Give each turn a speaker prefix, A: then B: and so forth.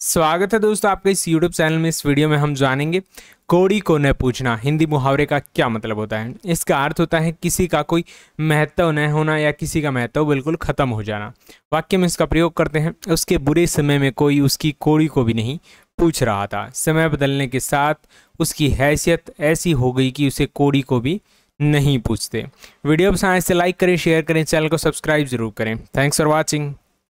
A: स्वागत है दोस्तों आपके इस यूट्यूब चैनल में इस वीडियो में हम जानेंगे कोड़ी को न पूछना हिंदी मुहावरे का क्या मतलब होता है इसका अर्थ होता है किसी का कोई महत्व न होना या किसी का महत्व बिल्कुल ख़त्म हो जाना वाक्य में इसका प्रयोग करते हैं उसके बुरे समय में कोई उसकी कोड़ी को भी नहीं पूछ रहा था समय बदलने के साथ उसकी हैसियत ऐसी हो गई कि उसे कोड़ी को भी नहीं पूछते वीडियो पसंद से तो लाइक करें शेयर करें चैनल को सब्सक्राइब जरूर करें थैंक्स फॉर वॉचिंग